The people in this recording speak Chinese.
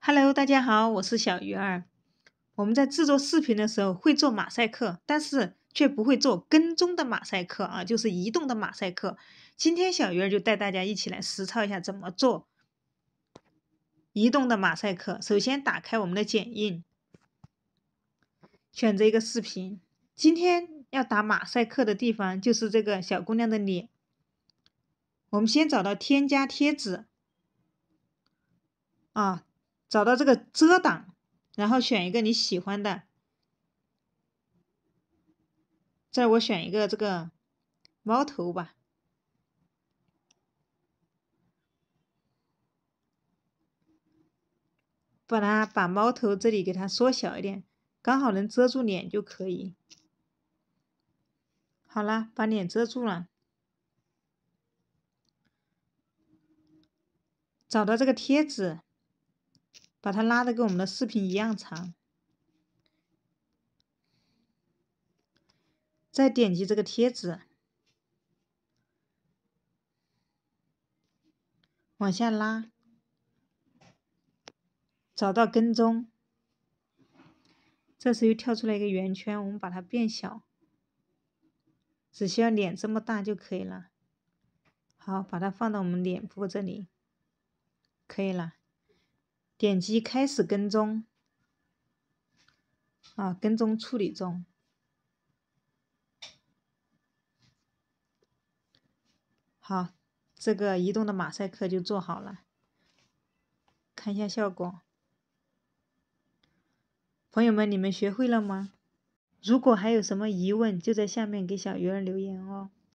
Hello，大家好，我是小鱼儿。我们在制作视频的时候会做马赛克，但是却不会做跟踪的马赛克啊，就是移动的马赛克。今天小鱼儿就带大家一起来实操一下怎么做移动的马赛克。首先打开我们的剪映，选择一个视频。今天要打马赛克的地方就是这个小姑娘的脸。我们先找到添加贴纸，啊。找到这个遮挡，然后选一个你喜欢的。这我选一个这个猫头吧，把它把猫头这里给它缩小一点，刚好能遮住脸就可以。好啦，把脸遮住了。找到这个贴纸。把它拉的跟我们的视频一样长，再点击这个贴纸，往下拉，找到跟踪，这时又跳出来一个圆圈，我们把它变小，只需要脸这么大就可以了。好，把它放到我们脸部这里，可以了。点击开始跟踪，啊，跟踪处理中。好，这个移动的马赛克就做好了，看一下效果。朋友们，你们学会了吗？如果还有什么疑问，就在下面给小鱼儿留言哦。